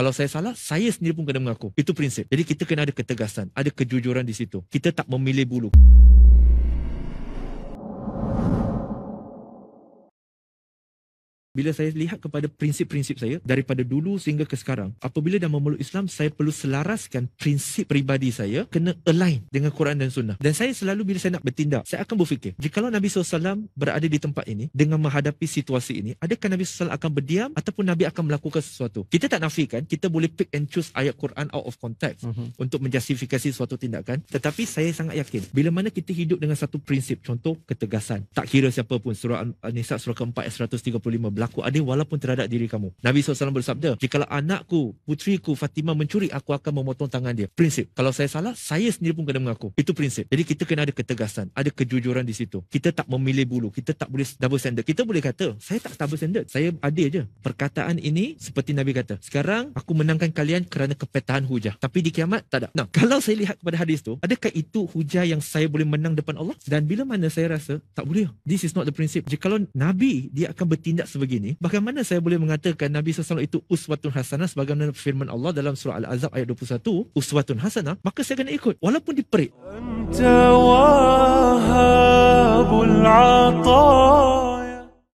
Kalau saya salah, saya sendiri pun kena mengaku. Itu prinsip. Jadi kita kena ada ketegasan, ada kejujuran di situ. Kita tak memilih bulu. bila saya lihat kepada prinsip-prinsip saya daripada dulu sehingga ke sekarang apabila dah memeluk Islam saya perlu selaraskan prinsip peribadi saya kena align dengan Quran dan Sunnah dan saya selalu bila saya nak bertindak saya akan berfikir jika Nabi SAW berada di tempat ini dengan menghadapi situasi ini adakah Nabi SAW akan berdiam ataupun Nabi akan melakukan sesuatu kita tak nafikan kita boleh pick and choose ayat Quran out of context uh-huh. untuk menjustifikasi suatu tindakan tetapi saya sangat yakin bila mana kita hidup dengan satu prinsip contoh ketegasan tak kira siapa pun surah An-Nisa surah keempat ayat 135 belakang aku adil walaupun terhadap diri kamu. Nabi SAW bersabda, jika anakku, putriku Fatimah mencuri, aku akan memotong tangan dia. Prinsip. Kalau saya salah, saya sendiri pun kena mengaku. Itu prinsip. Jadi kita kena ada ketegasan, ada kejujuran di situ. Kita tak memilih bulu, kita tak boleh double standard. Kita boleh kata, saya tak double standard, saya adil aja. Perkataan ini seperti Nabi kata, sekarang aku menangkan kalian kerana kepetahan hujah. Tapi di kiamat, tak ada. Nah, kalau saya lihat kepada hadis tu, adakah itu hujah yang saya boleh menang depan Allah? Dan bila mana saya rasa, tak boleh. This is not the prinsip. Jika kalau Nabi, dia akan bertindak sebagai begini, bagaimana saya boleh mengatakan Nabi SAW itu uswatun hasanah sebagaimana firman Allah dalam surah Al-Azab ayat 21, uswatun hasanah, maka saya kena ikut walaupun diperik. Anta